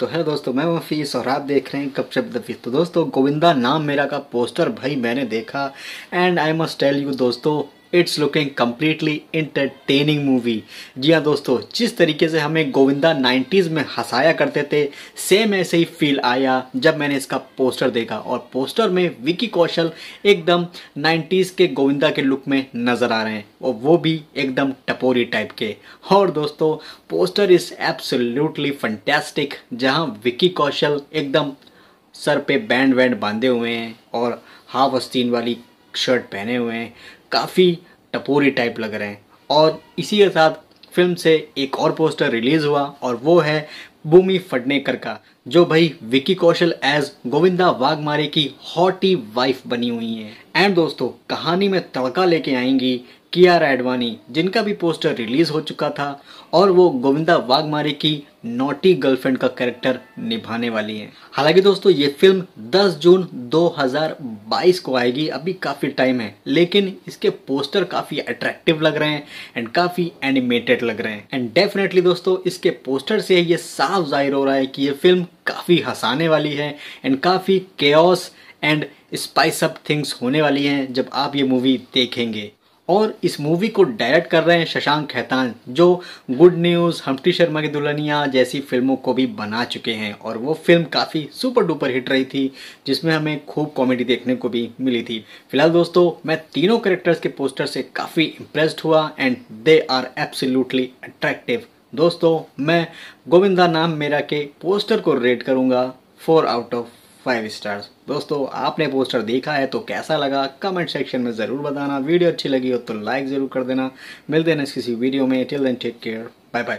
तो है दोस्तों मैं वफीस और आप देख रहे हैं कब शब्द फीस तो दोस्तों गोविंदा नाम मेरा का पोस्टर भाई मैंने देखा and I must tell you दोस्तों it's looking completely entertaining movie जी हाँ दोस्तों जिस तरीके से हमें गोविंदा 90s में हंसाया करते थे सेम ऐसे ही फील आया जब मैंने इसका पोस्टर देखा और पोस्टर में विकी कौशल एकदम 90s के गोविंदा के लुक में नज़र आ रहे हैं और वो भी एकदम टपोरी टाइप के और दोस्तों पोस्टर इज़ एब्सोल्युटली फंटेस्टिक जहाँ विकी कौशल एकदम सर पे बैंड वैंड बांधे हुए हैं और हाफ अस्तीन वाली शर्ट पहने हुए हैं काफ़ी टपोरी टाइप लग रहे हैं और इसी के साथ फिल्म से एक और पोस्टर रिलीज हुआ और वो है भूमि फडनेकर का जो भाई विकी कौशल एज गोविंदा वाघमारे की हॉटी वाइफ बनी हुई है एंड दोस्तों कहानी में तड़का लेके आएंगी कियारा एडवानी जिनका भी पोस्टर रिलीज हो चुका था और वो गोविंदा वाघमारे की नोटी गर्लफ्रेंड का कैरेक्टर निभाने वाली है हालांकि दोस्तों ये फिल्म 10 जून 2022 को आएगी अभी काफ़ी टाइम है लेकिन इसके पोस्टर काफ़ी अट्रैक्टिव लग रहे हैं एंड काफ़ी एनिमेटेड लग रहे हैं एंड डेफिनेटली दोस्तों इसके पोस्टर से ये साफ साफ जाहिर हो रहा है कि ये फिल्म काफ़ी हंसाने वाली है एंड काफ़ी chaos and spice up things होने वाली हैं जब आप ये मूवी देखेंगे और इस मूवी को डायरेक्ट कर रहे हैं शशांक खैतान जो गुड न्यूज़ हम्टी शर्मा की दुल्हनिया जैसी फिल्मों को भी बना चुके हैं और वो फिल्म काफ़ी सुपर डुपर हिट रही थी जिसमें हमें खूब कॉमेडी देखने को भी मिली थी फिलहाल दोस्तों मैं तीनों करेक्टर्स के पोस्टर से काफ़ी इम्प्रेस्ड हुआ and they are absolutely attractive दोस्तों मैं गोविंदा नाम मेरा के पोस्टर को रेट करूंगा four out of five stars दोस्तों आपने पोस्टर देखा है तो कैसा लगा कमेंट सेक्शन में ज़रूर बताना वीडियो अच्छी लगी हो तो लाइक ज़रूर कर देना मिलते हैं किसी वीडियो में till then take care bye bye